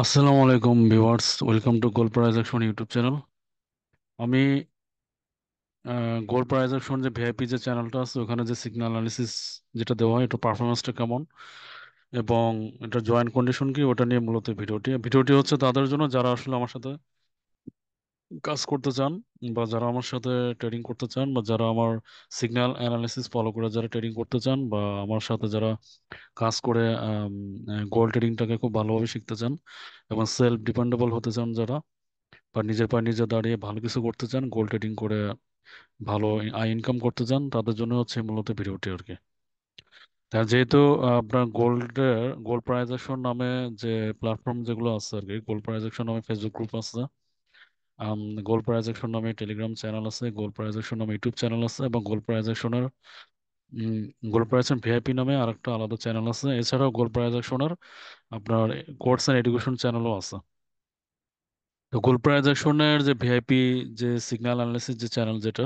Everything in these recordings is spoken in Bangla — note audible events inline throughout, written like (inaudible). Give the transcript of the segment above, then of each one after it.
আসসালামু আলাইকুম viewers welcome to gold price action YouTube channel আমি গোল প্রাইজ অ্যাকশন যে ভিআইপি যে চ্যানেলটা আছে ওখানে যে সিগন্যাল অ্যানালিসিস যেটা দেওয়া হয় এটা পারফরমেন্সটা কেমন এবং এটা জয়েন্ট কন্ডিশন কি ওটা নিয়ে মূলত ভিডিওটি ভিডিওটি হচ্ছে তাদের জন্য যারা আসলে আমার সাথে কাজ করতে চান বা যারা আমার সাথে ট্রেডিং করতে চান বা যারা আমার সিগন্যাল অ্যানালিসিস ফলো করে যারা ট্রেডিং করতে চান বা আমার সাথে যারা কাজ করে গোল্ড ট্রেডিংটাকে খুব ভালোভাবে শিখতে চান এবং সেলফ ডিপেন্ডেবল হতে চান যারা বা নিজের পায়ে নিজে দাঁড়িয়ে ভালো কিছু করতে চান গোল্ড ট্রেডিং করে ভালো আই ইনকাম করতে চান তাদের জন্য হচ্ছে মূলত ভিডিওটি আর কি যেহেতু আপনার গোল্ডের গোল্ড প্রাইজেকশন নামে যে প্ল্যাটফর্ম যেগুলো আছে আর কি গোল্ড প্রাইজেকশন নামে ফেসবুক গ্রুপ আছে গোল প্রাইজেকশন নামে টেলিগ্রাম চ্যানেল আছে গোল প্রাইজেকশন নামে ইউটিউব চ্যানেল আছে এবং গোল প্রাইজেকশনের গোল প্রাইজেকশন ভিআইপি নামে আর একটা আলাদা চ্যানেল আছে এছাড়াও গোল প্রাইজেকশনের আপনার কোর্স অ্যান্ড এডুকেশন চ্যানেলও আছে তো গোল প্রাইজেকশনের যে ভিআইপি যে সিগন্যাল অ্যানালিসিস যে চ্যানেল যেটা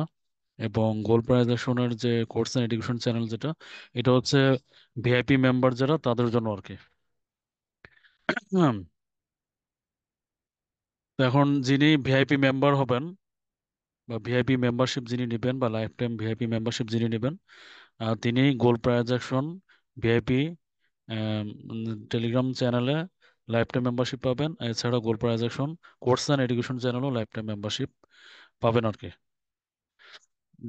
এবং গোল প্রাইজেকশনের যে কোর্স অ্যান্ড এডুকেশন চ্যানেল যেটা এটা হচ্ছে ভিআইপি মেম্বার যারা তাদের জন্য আর কি এখন যিনি ভিআইপি মেম্বার হবেন বা ভিআইপি মেম্বারশিপ যিনি নেবেন বা লাইফ টাইম ভিআইপি মেম্বারশিপ যিনি নেবেন তিনি gold price action VIP Telegram চ্যানেলে লাইফ টাইম মেম্বারশিপ পাবেন এছাড়া gold price action course and education চ্যানেলও লাইফ টাইম মেম্বারশিপ পাবেন আর কি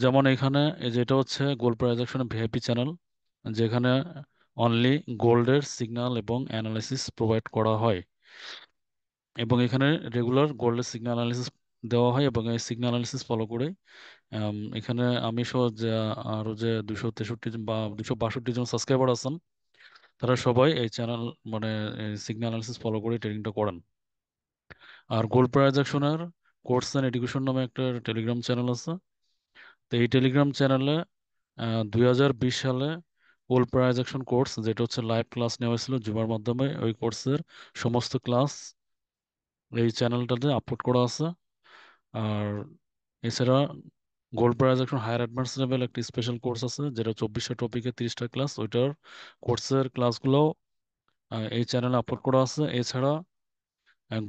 যেমন এখানে যেটা হচ্ছে গোল্ড প্রাইজ অ্যাকশনের ভিআইপি চ্যানেল যেখানে অনলি গোল্ডের সিগন্যাল এবং অ্যানালাইসিস প্রোভাইড করা হয় এবং এখানে রেগুলার গোল্ডের সিগনাল অ্যানালিসিস দেওয়া হয় এবং এই সিগনাল অ্যানালিসিস ফলো করে এখানে আমি সহ যে আরও যে দুশো তেষট্টি বা দুশো বাষট্টি জন সাবস্ক্রাইবার আছেন তারা সবাই এই চ্যানেল মানে সিগনাল অ্যানালিসিস ফলো করে ট্রেনিংটা করেন আর gold price course and education নামে একটা টেলিগ্রাম চ্যানেল আছে তো এই টেলিগ্রাম চ্যানেলে দুই সালে গোল্ড প্রাইজ কোর্স যেটা হচ্ছে লাইভ ক্লাস নেওয়া হয়েছিল জুমার মাধ্যমে ওই কোর্সের সমস্ত ক্লাস এই চ্যানেলটাতে আপলোড করা আছে আর এছাড়া gold price action higher advance level একটা স্পেশাল কোর্স আছে যেটা চব্বিশটা টপিকে তিরিশটা ক্লাস ওইটার কোর্সের ক্লাসগুলো এই চ্যানেলে আপলোড করা আছে এছাড়া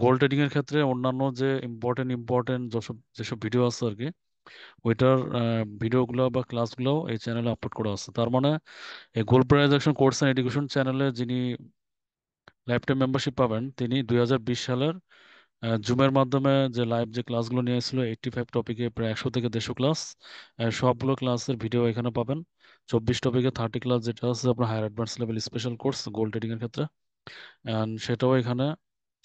গোল্ড ট্রেডিংয়ের ক্ষেত্রে অন্যান্য যে ইম্পর্টেন্ট ইম্পর্টেন্ট যেসব যেসব ভিডিও আছে আর কি ওইটার ভিডিওগুলো বা ক্লাসগুলো এই চ্যানেলে আপলোড করা আছে তার মানে এই gold price action course and education চ্যানেলে যিনি লাইফ টাইম মেম্বারশিপ পাবেন তিনি দুই সালের জুমের মাধ্যমে যে লাইভ যে ক্লাসগুলো নিয়ে এসেছিল এইটটি ফাইভ টপিকে প্রায় একশো থেকে দেড়শো ক্লাস সবগুলো ক্লাসের ভিডিও এখানে পাবেন চব্বিশ টপিকে থার্টি ক্লাস যেটা আছে আপনার higher advance level special course gold ট্রেডিংয়ের ক্ষেত্রে অ্যান্ড সেটাও এখানে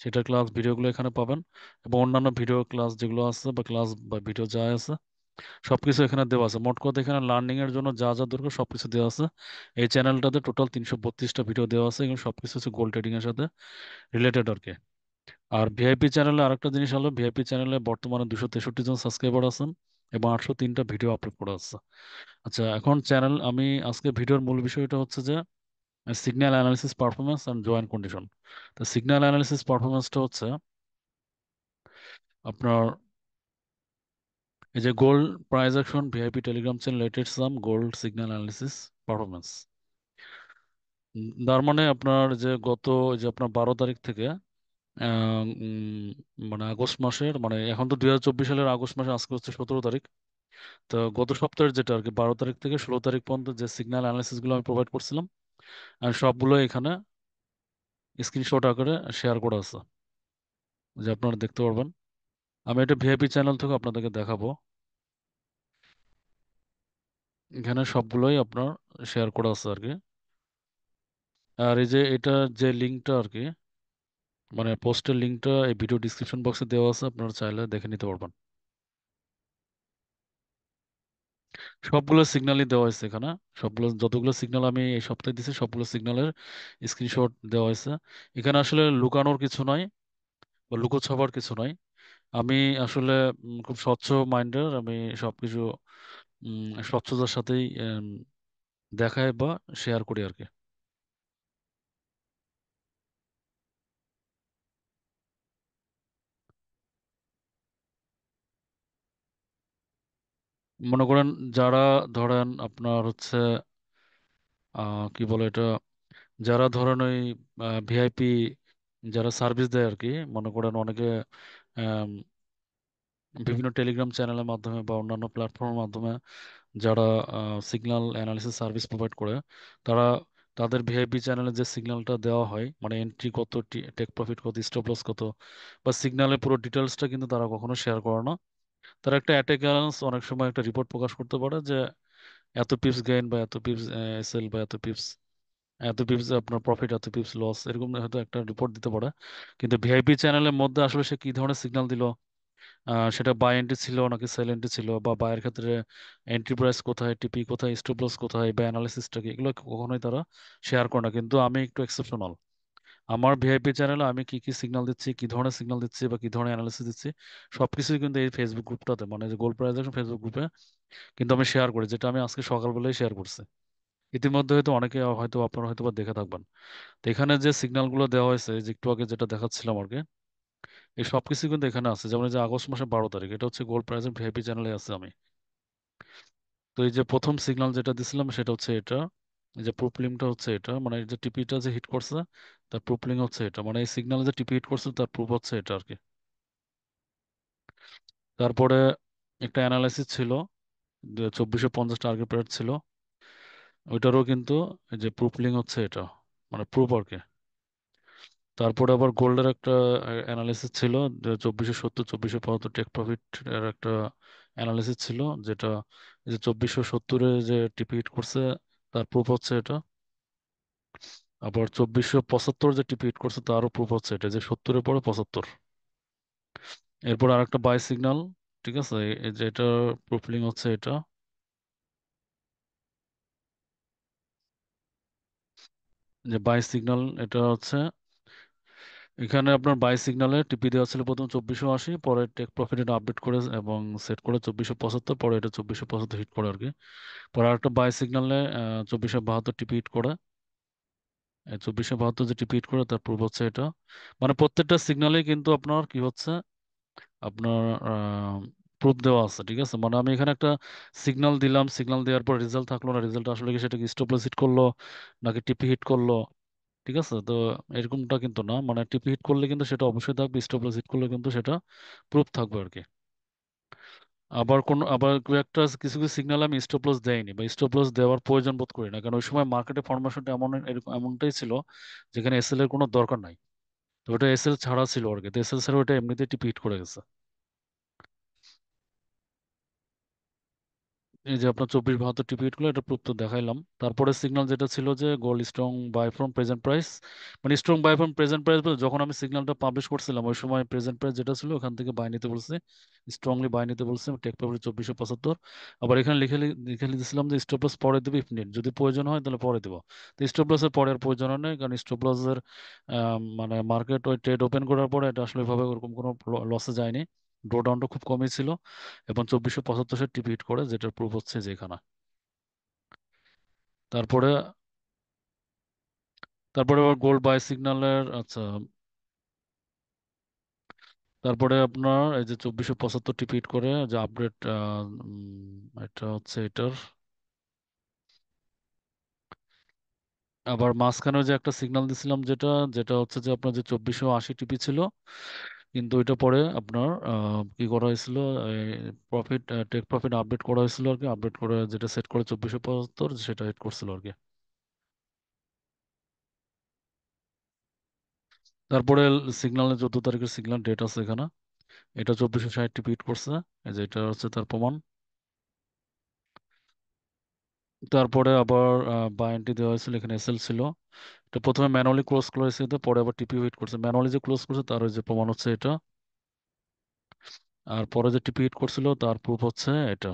সেটার ক্লাস ভিডিওগুলো এখানে পাবেন এবং অন্যান্য ভিডিও ক্লাস যেগুলো আছে বা ক্লাস বা ভিডিও যা আছে সবকিছু এখানে দেওয়া আছে মোট কথা এখানে লার্নিং এর জন্য যা যা দরকার সবকিছু দেওয়া আছে এই চ্যানেলটাতে টোটাল তিনশো বত্রিশটা ভিডিও দেওয়া আছে এবং সবকিছু হচ্ছে গোল্ড ট্রেডিং এর সাথে রিলেটেড আর কি আর ভিআইপি চ্যানেলে আরেকটা জিনিস হলো ভিআইপি চ্যানেলে বর্তমানে দুশো তেষট্টি জন সাবস্ক্রাইবার আছেন এবং আটশো তিনটা ভিডিও আপলোড করা আছে আচ্ছা এখন চ্যানেল আমি আজকে ভিডিওর মূল বিষয়টা হচ্ছে যে signal analysis performance and joint condition তো সিগন্যাল অ্যানালিসিস পারফরমেন্সটা হচ্ছে আপনার এই যে gold price action VIP Telegram channel latest some gold signal analysis performance তার মানে আপনার যে গত যে আপনার বারো তারিখ থেকে মানে আগস্ট মাসের মানে এখন তো দুই হাজার চব্বিশ সালের আগস্ট মাসে আজকে হচ্ছে সতেরো তারিখ তো গত সপ্তাহের যেটা আর কি বারো তারিখ থেকে ষোলো তারিখ পর্যন্ত যে সিগন্যাল গুলো আমি প্রোভাইড করছিলাম আর সবগুলো এখানে স্ক্রিনশট আকারে শেয়ার করা আছে যে আপনারা দেখতে পারবেন আমি এটা ভিআইপি চ্যানেল থেকে আপনাদেরকে দেখাবো এখানে সবগুলোই আপনার শেয়ার করা আছে আর কি আর এই যে এটা যে লিঙ্কটা আর কি মানে পোস্টের লিঙ্কটা এই ভিডিও ডিসক্রিপশন বক্সে দেওয়া আছে আপনারা চাইলে দেখে নিতে পারবেন সবগুলো সিগন্যালই দেওয়া হয়েছে এখানে সবগুলো যতগুলো সিগন্যাল আমি এই সপ্তাহে দিছি সবগুলো সিগন্যালের স্ক্রিনশট দেওয়া হয়েছে এখানে আসলে লুকানোর কিছু নাই বা লুকো ছাপার কিছু নাই আমি আসলে খুব স্বচ্ছ মাইন্ডের আমি সব কিছু স্বচ্ছতার সাথেই দেখায় বা শেয়ার করি আর কি মনে করেন যারা ধরেন আপনার হচ্ছে আহ, কি বলে এটা যারা ধরেন ওই ভিআইপি যারা সার্ভিস দেয় আর কি মনে করেন অনেকে বিভিন্ন টেলিগ্রাম চ্যানেলের মাধ্যমে বা অন্যান্য প্ল্যাটফর্মের মাধ্যমে যারা সিগনাল অ্যানালিসিস সার্ভিস প্রোভাইড করে তারা তাদের ভিআইপি চ্যানেলে যে সিগন্যালটা দেওয়া হয় মানে এন্ট্রি কত টেক প্রফিট কত স্টপ লস কত বা সিগন্যালের পুরো ডিটেলসটা কিন্তু তারা কখনো শেয়ার করে না তারা একটা অ্যাটেকারস অনেক সময় একটা রিপোর্ট প্রকাশ করতে পারে যে এত পিপস গেইন বা এত পিপস এসএল বা এত পিপস এত পিপস আপনার প্রফিট এত পিপস লস এরকম হয়তো একটা রিপোর্ট দিতে পারে কিন্তু ভিআইপি চ্যানেলের মধ্যে আসলে সে কি ধরনের সিগনাল দিল সেটা বাই এন্ট্রি ছিল নাকি সেল এন্ট্রি ছিল বা বায়ের ক্ষেত্রে এন্ট্রি প্রাইস কোথায় টিপি কোথায় স্টপ লস কোথায় বা অ্যানালিসিসটা কি এগুলো কখনোই তারা শেয়ার করে না কিন্তু আমি একটু এক্সেপশনাল আমার ভিআইপি চ্যানেলে আমি কি কি সিগনাল দিচ্ছি কি ধরনের সিগনাল দিচ্ছি বা কি ধরনের অ্যানালিসিস দিচ্ছি সবকিছুই কিন্তু এই ফেসবুক গ্রুপটাতে মানে যে গোল্ড প্রাইজ ফেসবুক গ্রুপে কিন্তু আমি শেয়ার করি যেটা আমি আজকে সকালবেলায় শেয়ার করছি ইতিমধ্যে হয়তো অনেকে হয়তো আপনারা হয়তো বা দেখে থাকবেন তো এখানে যে সিগনালগুলো দেওয়া হয়েছে যে একটু আগে যেটা দেখাচ্ছিলাম আর কি এই সব কিছু কিন্তু এখানে আছে যেমন যে আগস্ট মাসের বারো তারিখ এটা হচ্ছে গোল্ড প্রাইজ ভিআইপি চ্যানেলে আছে আমি তো এই যে প্রথম সিগনাল যেটা দিছিলাম সেটা হচ্ছে এটা এই যে প্রবলেমটা হচ্ছে এটা মানে যে টিপিটা যে হিট করছে তার প্রুপলিং হচ্ছে এটা মানে এই সিগন্যাল যে টিপিট করছে তার প্রুফ হচ্ছে এটা আর কি তারপরে একটা অ্যানালাইসিস ছিল চব্বিশশো পঞ্চাশ টার্গেট প্রাইস ছিল ওইটারও কিন্তু যে প্রুপলিং হচ্ছে এটা মানে প্রুফ আর কি তারপরে আবার গোল্ডের একটা অ্যানালিসিস ছিল চব্বিশশো সত্তর চব্বিশশো পঁচাত্তর টেক প্রফিট এর একটা অ্যানালিসিস ছিল যেটা যে চব্বিশশো সত্তরে যে টিপিট করছে তার প্রুফ হচ্ছে এটা আবার চব্বিশশো পঁচাত্তর যে টিপিট করছে তারও প্রুফ হচ্ছে এটা যে সত্তরের পরে পঁচাত্তর এরপর আর একটা বাই সিগনাল ঠিক আছে যেটা প্রুফলিং হচ্ছে এটা যে বাই সিগনাল এটা হচ্ছে এখানে আপনার বাই সিগনালে টিপি দেওয়া ছিল প্রথম চব্বিশশো আশি পরে টেক প্রফিট এটা আপডেট করে এবং সেট করে চব্বিশশো পঁচাত্তর পরে এটা চব্বিশশো পঁচাত্তর হিট করে আর কি পরে একটা বাই সিগনালে চব্বিশশো বাহাত্তর টিপি হিট করে চব্বিশে বাহাত্তর যে রিপিট করে তার প্রুফ হচ্ছে এটা মানে প্রত্যেকটা সিগনালে কিন্তু আপনার কি হচ্ছে আপনার প্রুফ দেওয়া আছে ঠিক আছে মানে আমি এখানে একটা সিগনাল দিলাম সিগনাল দেওয়ার পর রেজাল্ট থাকলো না রেজাল্ট আসলে কি সেটাকে স্টপলেস হিট করলো নাকি টিপি হিট করলো ঠিক আছে তো এরকমটা কিন্তু না মানে টিপি হিট করলে কিন্তু সেটা অবশ্যই থাকবে স্টপলেস হিট করলে কিন্তু সেটা প্রুফ থাকবে আর কি আবার কোন আবার একটা কিছু কিছু সিগন্যাল আমি স্টপ লস দেয়নি বা স্টপ লস দেওয়ার প্রয়োজন বোধ করি না কারণ ওই সময় মার্কেটে ফরমেশনটা এমন এরকম এমনটাই ছিল যেখানে এসএল এর কোনো দরকার নাই তো ওটা এসএল ছাড়া ছিল আর কি তো এসএল ছাড়া ওটা এমনিতে টিপিট করে গেছে এই যে আপনার চব্বিশ বাহাত্তর গুলো এটা প্রুফ তো দেখাইলাম তারপরে সিগনাল যেটা ছিল যে gold strong buy from present price মানে strong buy from present price যখন আমি সিগনালটা পাবলিশ করছিলাম ওই সময় প্রেজেন্ট প্রাইস যেটা ছিল ওখান থেকে বাই নিতে বলছে স্ট্রংলি বাই নিতে বলছে টেক প্রফিট চব্বিশশো পঁচাত্তর আবার এখানে লিখে লিখে দিয়েছিলাম যে স্টপ লস পরে দেবে ইফ যদি প্রয়োজন হয় তাহলে পরে দেবো তো স্টপ লসের পরে আর প্রয়োজন নেই কারণ স্টপ লসের মানে মার্কেট ওই ট্রেড ওপেন করার পরে এটা আসলে ওইভাবে ওরকম কোনো লসে যায়নি ড্রোডাউনটা খুব কমই ছিল এবং চব্বিশশো পঁচাত্তর সাল টিপি হিট করে যেটার প্রুফ হচ্ছে যেখানে তারপরে তারপরে আবার গোল্ড বাই সিগন্যালের আচ্ছা তারপরে আপনার এই যে চব্বিশশো পঁচাত্তর টিপি হিট করে যে আপগ্রেড এটা হচ্ছে এটার আবার মাঝখানে যে একটা সিগন্যাল দিছিলাম যেটা যেটা হচ্ছে যে আপনার যে চব্বিশশো আশি টিপি ছিল কিন্তু এটা পরে আপনার কি করা হয়েছিল প্রফিট টেক প্রফিট আপডেট করা হয়েছিল আর কি আপডেট করে যেটা সেট করে চব্বিশশো পঁচাত্তর সেটা হিট করছিল আর কি তারপরে সিগনালের চোদ্দ তারিখের সিগনাল ডেট আছে এখানে এটা চব্বিশশো ষাট টিপিট করছে যে এটা হচ্ছে তার প্রমাণ তারপরে আবার বায়ানটি দেওয়া হয়েছিল এখানে এসএল ছিল এটা প্রথমে ম্যানুয়ালি ক্লোজ তো পরে আবার টিপি হিট করছে ম্যানুয়ালি যে ক্লোজ করছে তার যে প্রমাণ হচ্ছে এটা আর পরে যে টিপি হিট করছিল তার প্রুফ হচ্ছে এটা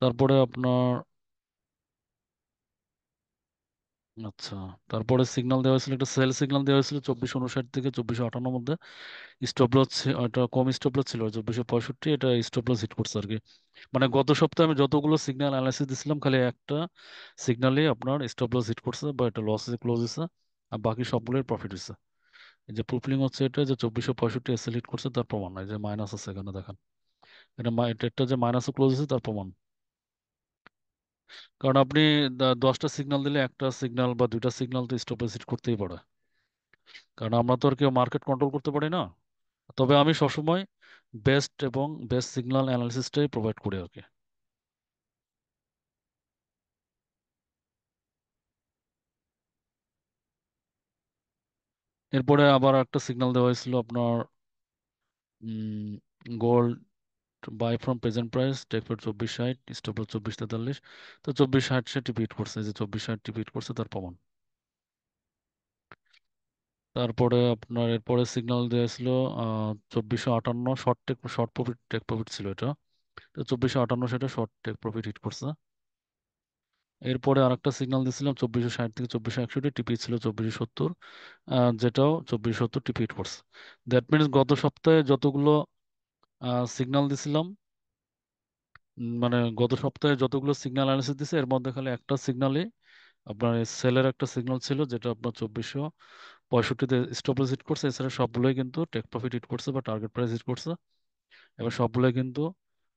তারপরে আপনার আচ্ছা তারপরে সিগন্যাল দেওয়া হয়েছিল একটা সেল সিগন্যাল দেওয়া হয়েছিল চব্বিশশো উনষাট থেকে চব্বিশশো আটান্ন মধ্যে স্টপ লস এটা কম স্টপ লস ছিল চব্বিশশো পঁয়ষট্টি এটা স্টপ লস হিট করছে আর কি মানে গত সপ্তাহে আমি যতগুলো সিগন্যাল অ্যানালাইসিস দিছিলাম খালি একটা সিগন্যালে আপনার স্টপ লস হিট করছে বা এটা লসে ক্লোজ হয়েছে আর বাকি সবগুলোর প্রফিট হয়েছে এই যে প্রুফলিং হচ্ছে এটা যে চব্বিশশো পঁয়ষট্টি এসএল হিট করছে তার প্রমাণ নয় যে মাইনাস আছে এখানে দেখেন এটা এটা যে মাইনাসে ক্লোজ হয়েছে তার প্রমাণ কারণ আপনি দশটা সিগনাল দিলে একটা সিগনাল বা দুইটা সিগনাল তো এসিট করতেই পারে কারণ আমরা তো আর কেউ মার্কেট কন্ট্রোল করতে পারি না তবে আমি সবসময় বেস্ট এবং বেস্ট সিগনাল অ্যানালিসিসটাই প্রোভাইড করি আর কি এরপরে আবার একটা সিগনাল দেওয়া হয়েছিল আপনার gold buy from present price take profit চব্বিশ ষাট স্টপ লস চব্বিশ তেতাল্লিশ তো চব্বিশ ষাট সে টিপিট করছে যে চব্বিশ ষাট টিপিট করছে তার প্রমাণ তারপরে আপনার এরপরে সিগন্যাল দিয়েছিল চব্বিশশো আটান্ন short take short profit take profit ছিল এটা তো চব্বিশশো আটান্ন সেটা শর্ট টেক প্রফিট হিট করছে এরপরে আর একটা সিগনাল দিয়েছিলাম চব্বিশশো ষাট থেকে চব্বিশশো একষট্টি টিপি ছিল চব্বিশশো সত্তর যেটাও চব্বিশশো সত্তর টিপি হিট করছে দ্যাট মিনস গত সপ্তাহে যতগুলো সিগন্যাল দিছিলাম মানে গত সপ্তাহে যতগুলো সিগনাল অ্যানালিসিস দিছে এর মধ্যে খালি একটা সিগনালে আপনার সেলের একটা সিগন্যাল ছিল যেটা আপনার চব্বিশশো পঁয়ষট্টিতে লস হিট করছে এছাড়া সবগুলোই কিন্তু টেক প্রফিট হিট করছে বা টার্গেট প্রাইস হিট করছে এবার সবগুলোই কিন্তু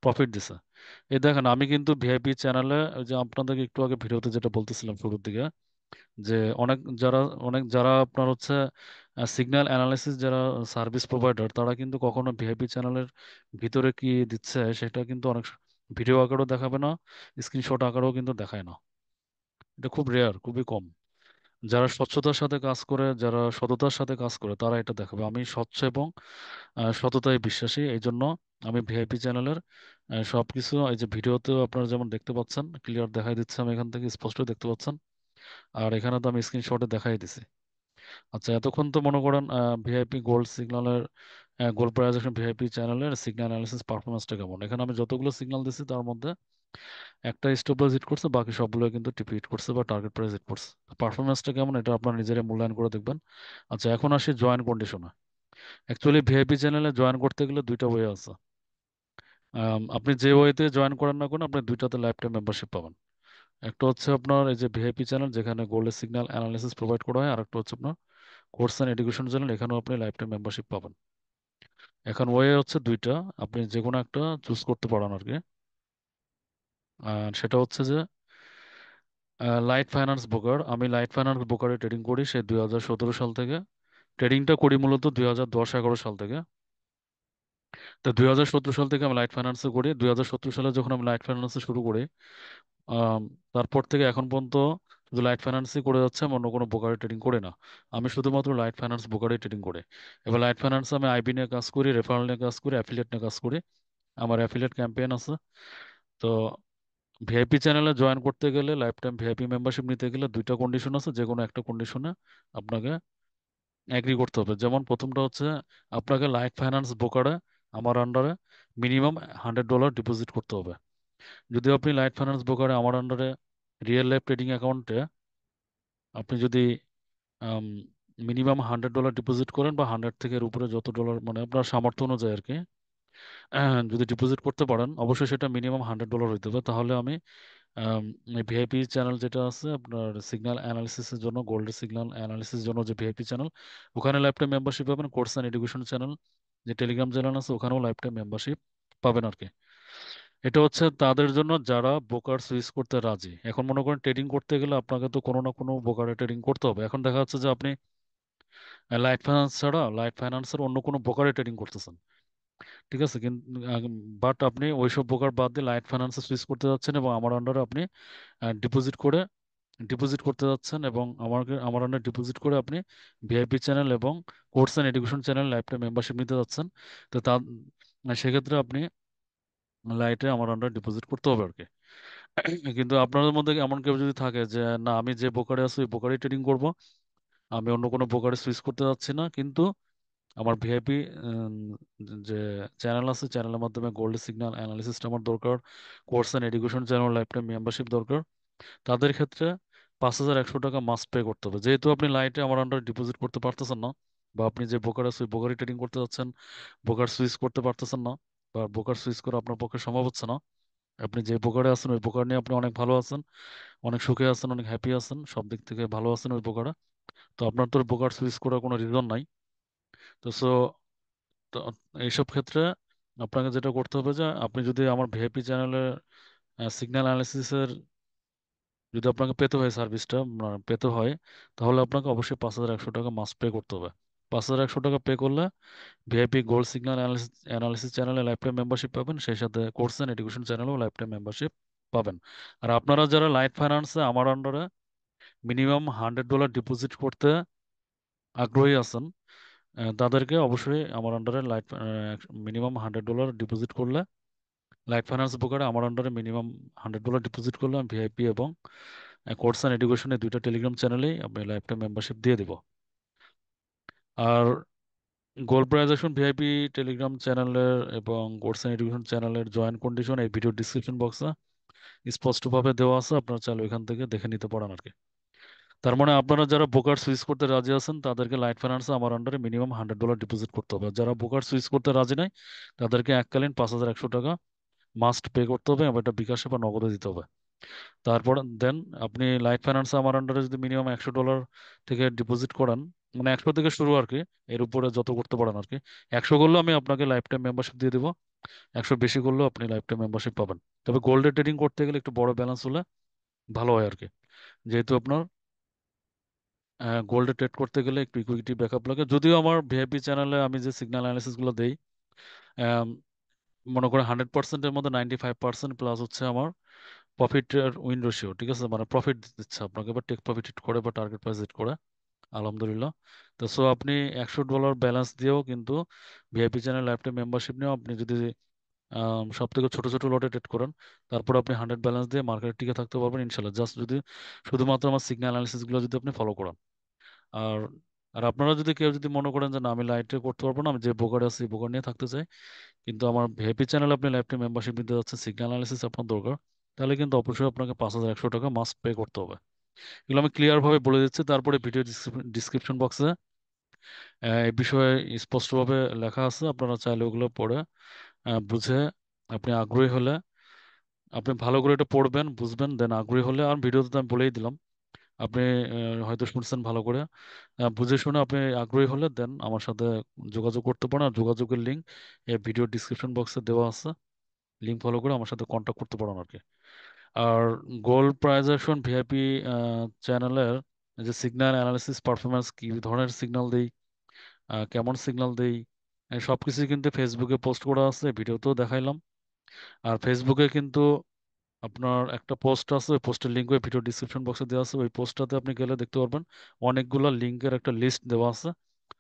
প্রফিট দিছে এই দেখেন আমি কিন্তু ভিআইপি চ্যানেলে যে আপনাদেরকে একটু আগে ভিডিওতে যেটা বলতেছিলাম শুরুর দিকে যে অনেক যারা অনেক যারা আপনার হচ্ছে সিগন্যাল অ্যানালাইসিস যারা সার্ভিস প্রোভাইডার তারা কিন্তু কখনো ভিআইপি চ্যানেলের ভিতরে কি দিচ্ছে সেটা কিন্তু অনেক ভিডিও আকারেও দেখাবে না স্ক্রিনশট আকারেও কিন্তু দেখায় না এটা খুব রেয়ার খুবই কম যারা স্বচ্ছতার সাথে কাজ করে যারা সততার সাথে কাজ করে তারা এটা দেখাবে আমি স্বচ্ছ এবং সততায় বিশ্বাসী এই জন্য আমি ভিআইপি চ্যানেলের সব কিছু এই যে ভিডিওতেও আপনারা যেমন দেখতে পাচ্ছেন ক্লিয়ার দেখাই দিচ্ছে আমি এখান থেকে স্পষ্ট দেখতে পাচ্ছেন আর এখানে তো আমি স্ক্রিনশটে দেখাই দিছি আচ্ছা এতক্ষণ তো মনে করেন ভিআইপি গোল্ড সিগনালের গোল্ড প্রাইজেশন ভিআইপি চ্যানেলের সিগনাল অ্যানালিসিস পারফরমেন্সটা কেমন এখানে আমি যতগুলো সিগনাল দিছি তার মধ্যে একটা স্টপলস হিট করছে বাকি সবগুলো কিন্তু টিপি হিট করছে বা টার্গেট প্রাইস হিট করছে পারফরমেন্সটা কেমন এটা আপনার নিজেরাই মূল্যায়ন করে দেখবেন আচ্ছা এখন আসি জয়েন কন্ডিশনে অ্যাকচুয়ালি ভিআইপি চ্যানেলে জয়েন করতে গেলে দুইটা ওয়ে আছে আপনি যে ওয়েতে জয়েন করেন না কোনো আপনি দুইটাতে লাইফ টাইম মেম্বারশিপ পাবেন একটা হচ্ছে আপনার এই যে ভিআইপি চ্যানেল যেখানে গোল্ডের সিগন্যাল অ্যানালিসিস প্রোভাইড করা হয় আর একটা হচ্ছে আপনার কোর্স অ্যান্ড এডুকেশন চ্যানেল এখানেও আপনি লাইফ টাইম মেম্বারশিপ পাবেন এখন ওয়ে হচ্ছে দুইটা আপনি যে কোনো একটা চুজ করতে পারেন আর কি আর সেটা হচ্ছে যে লাইট ফাইন্যান্স ব্রোকার আমি লাইট ফাইন্যান্স ব্রোকারে ট্রেডিং করি সে দুই হাজার সতেরো সাল থেকে ট্রেডিংটা করি মূলত দুই হাজার দশ এগারো সাল থেকে তো দুই হাজার সতেরো সাল থেকে আমি লাইট ফাইন্যান্সে করি দুই হাজার সতেরো সালে যখন আমি লাইট ফাইন্যান্সে শুরু করি তারপর থেকে এখন পর্যন্ত শুধু লাইট ফাইন্যান্সই করে যাচ্ছে আমি অন্য কোনো ব্রোকারে ট্রেডিং করে না আমি শুধুমাত্র লাইট ফাইন্যান্স ব্রোকারে ট্রেডিং করে এবার লাইট ফাইন্যান্স আমি আইবি নিয়ে কাজ করি রেফারেল নিয়ে কাজ করি অ্যাফিলিয়েট নিয়ে কাজ করি আমার অ্যাফিলিয়েট ক্যাম্পেইন আছে তো ভিআইপি চ্যানেলে জয়েন করতে গেলে লাইফ টাইম ভিআইপি মেম্বারশিপ নিতে গেলে দুইটা কন্ডিশন আছে যে কোনো একটা কন্ডিশনে আপনাকে অ্যাগ্রি করতে হবে যেমন প্রথমটা হচ্ছে আপনাকে লাইফ ফাইন্যান্স ব্রোকারে আমার আন্ডারে মিনিমাম হান্ড্রেড ডলার ডিপোজিট করতে হবে যদি আপনি লাইট ফাইন্যান্স ব্রোকারে আমার আন্ডারে রিয়েল লাইফ ট্রেডিং অ্যাকাউন্টে আপনি যদি মিনিমাম হান্ড্রেড ডলার ডিপোজিট করেন বা হান্ড্রেড থেকে উপরে যত ডলার মানে আপনার সামর্থ্য অনুযায়ী আর কি যদি ডিপোজিট করতে পারেন অবশ্যই সেটা মিনিমাম হান্ড্রেড ডলার হইতে হবে তাহলে আমি ভিআইপি চ্যানেল যেটা আছে আপনার সিগন্যাল অ্যানালিসিসের জন্য গোল্ড সিগনাল অ্যানালিসিস জন্য যে ভিআইপি চ্যানেল ওখানে লাইফটা মেম্বারশিপ পাবেন কোর্স অ্যান্ড এডুকেশন চ্যানেল যে টেলিগ্রাম চ্যানেল আছে ওখানেও লাইফটা মেম্বারশিপ পাবেন আর কি এটা হচ্ছে তাদের জন্য যারা ব্রোকার সুইচ করতে রাজি এখন মনে করেন ট্রেডিং করতে গেলে আপনাকে তো কোনো না কোনো ব্রোকারে ট্রেডিং করতে হবে এখন দেখা যাচ্ছে যে আপনি লাইট ফাইন্যান্স ছাড়া লাইট ফাইন্যান্সের অন্য কোনো ব্রোকারে ট্রেডিং করতেছেন ঠিক আছে কিন্তু বাট আপনি ওইসব ব্রোকার বাদ দিয়ে লাইট ফাইন্যান্সে সুইচ করতে যাচ্ছেন এবং আমার আন্ডারে আপনি ডিপোজিট করে ডিপোজিট করতে যাচ্ছেন এবং আমাকে আমার আন্ডারে ডিপোজিট করে আপনি ভিআইপি চ্যানেল এবং course and education channel lifetime membership নিতে যাচ্ছেন তো তা সেক্ষেত্রে আপনি লাইটে আমার আন্ডার ডিপোজিট করতে হবে আর কি কিন্তু আপনাদের মধ্যে এমন কেউ যদি থাকে যে না আমি যে ব্রোকারে আছি ওই ব্রোকারে ট্রেডিং করব আমি অন্য কোনো ব্রোকারে সুইচ করতে যাচ্ছি না কিন্তু আমার ভিআইপি যে চ্যানেল আছে চ্যানেলের মাধ্যমে গোল্ড সিগন্যাল অ্যানালিসিসটা আমার দরকার course and education channel lifetime membership দরকার তাদের ক্ষেত্রে পাঁচ হাজার একশো টাকা মাস্ট পে করতে হবে যেহেতু আপনি লাইটে আমার আন্ডার ডিপোজিট করতে পারতেছেন না বা আপনি যে ব্রোকার সুই ব্রোকারি ট্রেডিং করতে যাচ্ছেন ব্রোকার সুইচ করতে পারতেছেন না বা বোকার সুইচ করা আপনার পক্ষে সম্ভব হচ্ছে না আপনি যে বোকারে আছেন ওই বোকার নিয়ে আপনি অনেক ভালো আছেন অনেক সুখে আছেন অনেক হ্যাপি আছেন সব দিক থেকে ভালো আছেন ওই বোকারা তো আপনার তো বোকার সুইচ করার কোনো রিজন নাই তো সো এইসব ক্ষেত্রে আপনাকে যেটা করতে হবে যে আপনি যদি আমার ভিআইপি চ্যানেলের সিগন্যাল অ্যানালিসিসের যদি আপনাকে পেতে হয় সার্ভিসটা মানে পেতে হয় তাহলে আপনাকে অবশ্যই পাঁচ হাজার একশো টাকা মাস পে করতে হবে পাঁচ হাজার একশো টাকা পে করলে ভিআইপি গোল্ড সিগনাল অ্যানালিসিস চ্যানেলে লাইফ টাইম মেম্বারশিপ পাবেন সেই সাথে কোর্স অ্যান্ড এডুকেশন চ্যানেলেও লাইফ টাইম মেম্বারশিপ পাবেন আর আপনারা যারা লাইফ ফাইন্যান্সে আমার আন্ডারে মিনিমাম হান্ড্রেড ডলার ডিপোজিট করতে আগ্রহী আছেন তাদেরকে অবশ্যই আমার আন্ডারে Lite minimum hundred dollar deposit করলে লাইট ফাইন্যান্স ব্রোকারে আমার আন্ডারে মিনিমাম হান্ড্রেড ডলার ডিপোজিট করলে আমি ভিআইপি এবং কোর্স অ্যান্ড এডুকেশনে দুইটা টেলিগ্রাম চ্যানেলেই আপনি লাইফ টাইম মেম্বারশিপ দিয়ে দেবো আর গোলপ্রাইজেশন ভিআইপি টেলিগ্রাম চ্যানেলের এবং কোর্স এন্ড এডুকেশন চ্যানেলের জয়েন কন্ডিশন এই ভিডিও ডিসক্রিপশন বক্সে স্পষ্টভাবে দেওয়া আছে আপনারা চাইলে ওইখান থেকে দেখে নিতে পারেন আর কি তার মানে আপনারা যারা বোকার সুইচ করতে রাজি আছেন তাদেরকে লাইট ফাইন্যান্সে আমার আন্ডারে মিনিমাম হান্ড্রেড ডলার ডিপোজিট করতে হবে যারা বোকার সুইচ করতে রাজি নাই তাদেরকে এককালীন পাঁচ হাজার একশো টাকা মাস্ট পে করতে হবে এবং এটা বিকাশে বা নগদে দিতে হবে তারপর দেন আপনি লাইট ফাইন্যান্সে আমার আন্ডারে যদি মিনিমাম একশো ডলার থেকে ডিপোজিট করান মানে একশো থেকে শুরু আর কি এর উপরে যত করতে পারেন আর কি একশো করলেও আমি আপনাকে লাইফ টাইম মেম্বারশিপ দিয়ে দিব একশো বেশি করলেও আপনি লাইফ টাইম মেম্বারশিপ পাবেন তবে গোল্ডে ট্রেডিং করতে গেলে একটু বড় ব্যালেন্স হলে ভালো হয় আর কি যেহেতু আপনার গোল্ডে ট্রেড করতে গেলে একটু ইকুইটি ব্যাকআপ লাগে যদিও আমার ভিআইপি চ্যানেলে আমি যে সিগন্যাল অ্যানালিসিসগুলো দিই মনে করে হান্ড্রেড পার্সেন্টের মধ্যে নাইনটি ফাইভ পার্সেন্ট প্লাস হচ্ছে আমার প্রফিট উইন্ডো শিও ঠিক আছে মানে প্রফিট দিচ্ছে আপনাকে বা টেক প্রফিট হিট করে বা টার্গেট প্রাইস হিট করে আলহামদুলিল্লাহ তো সো আপনি একশো ডলার ব্যালেন্স দিয়েও কিন্তু ভিআইপি চ্যানেল অ্যাপটি মেম্বারশিপ নিয়েও আপনি যদি সব থেকে ছোট ছোট লটে ট্রেড করেন তারপর আপনি হান্ড্রেড ব্যালেন্স দিয়ে মার্কেটে টিকে থাকতে পারবেন ইনশাল্লাহ জাস্ট যদি শুধুমাত্র আমার সিগন্যাল অ্যানালিসিসগুলো যদি আপনি ফলো করেন আর আর আপনারা যদি কেউ যদি মনে করেন যে না আমি লাইটে করতে পারবো না আমি যে বোকার আছি বোকার নিয়ে থাকতে চাই কিন্তু আমার ভিআইপি চ্যানেল আপনি লাইভটি মেম্বারশিপ নিতে যাচ্ছেন সিগনাল অ্যানালিসিস আপনার দরকার তাহলে কিন্তু অবশ্যই আপনাকে পাঁচ হাজার একশো টাকা মাস্ট পে করতে হবে এগুলো আমি ক্লিয়ারভাবে বলে দিচ্ছি তারপরে ভিডিও ডিসক্রিপশন বক্সে এই বিষয়ে স্পষ্টভাবে লেখা আছে আপনারা চাইলে ওগুলো পড়ে বুঝে আপনি আগ্রহী হলে আপনি ভালো করে এটা পড়বেন বুঝবেন দেন আগ্রহী হলে আর ভিডিওতে তো আমি বলেই দিলাম আপনি হয়তো শুনছেন ভালো করে বুঝে শুনে আপনি আগ্রহী হলে দেন আমার সাথে যোগাযোগ করতে পারেন আর যোগাযোগের লিঙ্ক এই ভিডিও ডিসক্রিপশন বক্সে দেওয়া আছে লিঙ্ক ফলো করে আমার সাথে কন্ট্যাক্ট করতে পারেন আর কি আর গোল্ড প্রাইজেশন ভিআইপি চ্যানেলের যে সিগন্যাল অ্যানালিসিস পারফরমেন্স কি ধরনের সিগন্যাল দেই কেমন সিগন্যাল দেই সব কিছুই কিন্তু ফেসবুকে পোস্ট করা আছে ভিডিওতেও দেখাইলাম আর ফেসবুকে কিন্তু আপনার একটা পোস্ট আছে ওই পোস্টের লিঙ্ক ওই ভিডিও ডিসক্রিপশন বক্সে দেওয়া আছে ওই পোস্টটাতে আপনি গেলে দেখতে পারবেন অনেকগুলো লিঙ্কের একটা লিস্ট দেওয়া আছে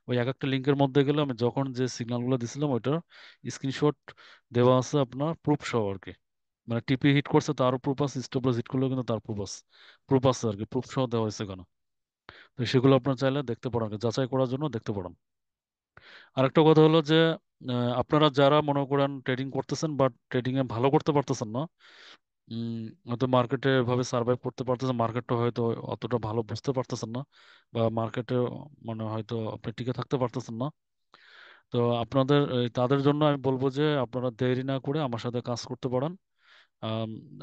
ওই এক একটা লিঙ্কের মধ্যে গেলে আমি যখন যে সিগনালগুলো দিছিলাম ওইটার স্ক্রিনশট দেওয়া আছে আপনার প্রুফ সহ আর কি মানে টিপি হিট করছে তারও প্রোপাস স্টপলস হিট করলেও কিন্তু তার প্রোপাস প্রোপাস আর কি প্রুফ সহ দেওয়া হয়েছে কেন তো সেগুলো আপনার চাইলে দেখতে পারেন যাচাই করার জন্য দেখতে পারেন আরেকটা কথা হলো যে আপনারা যারা মনে করেন ট্রেডিং করতেছেন বা ট্রেডিং এ ভালো করতে পারতেছেন না হয়তো মার্কেটে ভাবে সার্ভাইভ করতে পারতেছেন মার্কেটটা হয়তো অতটা ভালো বুঝতে পারতেছেন না বা মার্কেটে মানে হয়তো আপনি টিকে থাকতে পারতেছেন না তো আপনাদের তাদের জন্য আমি বলবো যে আপনারা দেরি না করে আমার সাথে কাজ করতে পারেন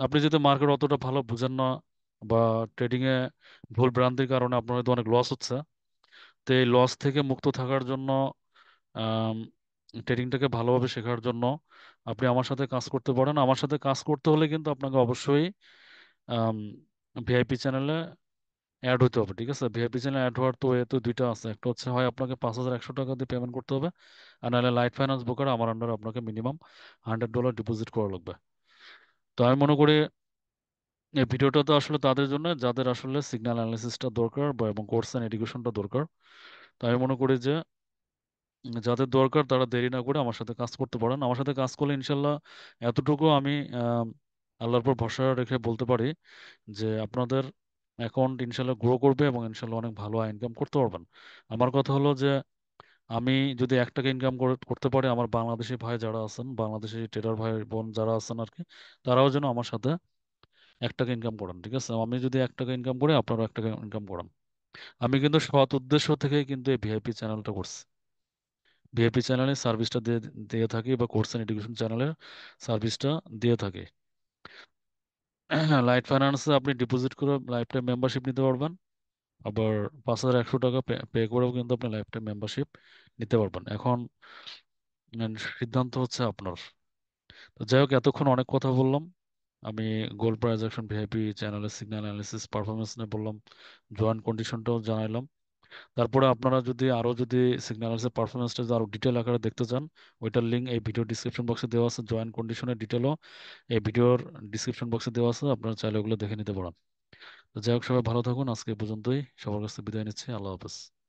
আপনি যদি মার্কেট অতটা ভালো বুঝেন না বা ট্রেডিং এ ভুল ভ্রান্তির কারণে আপনার হয়তো অনেক লস হচ্ছে তো এই লস থেকে মুক্ত থাকার জন্য ট্রেডিংটাকে ভালোভাবে শেখার জন্য আপনি আমার সাথে কাজ করতে পারেন আমার সাথে কাজ করতে হলে কিন্তু আপনাকে অবশ্যই ভিআইপি চ্যানেলে অ্যাড হতে হবে ঠিক আছে ভিআইপি চ্যানেল অ্যাড হওয়ার তো এ তো দুইটা আছে একটা হচ্ছে হয় আপনাকে পাঁচ হাজার একশো টাকা দিয়ে পেমেন্ট করতে হবে আর নাহলে লাইট ফাইন্যান্স ব্রোকার আমার আন্ডারে আপনাকে মিনিমাম হান্ড্রেড ডলার ডিপোজিট করা লাগবে তো আমি মনে করি এই ভিডিওটা তো আসলে তাদের জন্য যাদের আসলে সিগন্যাল অ্যানালিসিসটা দরকার বা এবং কোর্স অ্যান্ড এডুকেশনটা দরকার তো আমি মনে করি যে যাদের দরকার তারা দেরি না করে আমার সাথে কাজ করতে পারেন আমার সাথে কাজ করলে ইনশাল্লাহ এতটুকু আমি আল্লাহর পর ভরসা রেখে বলতে পারি যে আপনাদের অ্যাকাউন্ট ইনশাল্লাহ গ্রো করবে এবং ইনশাল্লাহ অনেক ভালো ইনকাম করতে পারবেন আমার কথা হলো যে আমি যদি এক টাকা ইনকাম করতে পারি আমার বাংলাদেশি ভাই যারা আছেন বাংলাদেশি ট্রেডার ভাই বোন যারা আছেন আর কি তারাও যেন আমার সাথে এক টাকা ইনকাম করেন ঠিক আছে আমি যদি এক টাকা ইনকাম করি আপনারাও এক টাকা ইনকাম করান আমি কিন্তু সৎ উদ্দেশ্য থেকে কিন্তু এই ভিআইপি চ্যানেলটা করছি ভিআইপি চ্যানেলে সার্ভিসটা দিয়ে দিয়ে থাকি বা কোর্স অ্যান্ড এডুকেশন চ্যানেলের সার্ভিসটা দিয়ে থাকি লাইট (clears throat) ফাইন্যান্সে আপনি ডিপোজিট করে লাইফ টাইম মেম্বারশিপ নিতে পারবেন আবার পাঁচ হাজার একশো টাকা পে করেও কিন্তু আপনি লাইফ টাইম মেম্বারশিপ নিতে পারবেন এখন সিদ্ধান্ত হচ্ছে আপনার তো যাই হোক এতক্ষণ অনেক কথা বললাম আমি গোল প্রাইজ অ্যাকশন ভিআইপি চ্যানেলে সিগন্যাল অ্যানালিসিস পারফরমেন্স নিয়ে বললাম জয়েন্ট কন্ডিশনটাও জানাইলাম তারপরে আপনারা যদি আরও যদি অ্যানালিসিস পারফরমেন্সটা যদি আরও ডিটেল আকারে দেখতে চান ওইটার লিঙ্ক এই ভিডিও ডিসক্রিপশন বক্সে দেওয়া আছে জয়েন্ট কন্ডিশনের ডিটেলও এই ভিডিওর ডিসক্রিপশন বক্সে দেওয়া আছে আপনারা চাইলে ওগুলো দেখে নিতে পারেন তো যাই হোক সবাই ভালো থাকুন আজকে পর্যন্তই সবার কাছে বিদায় নিচ্ছি আল্লাহ হাফেজ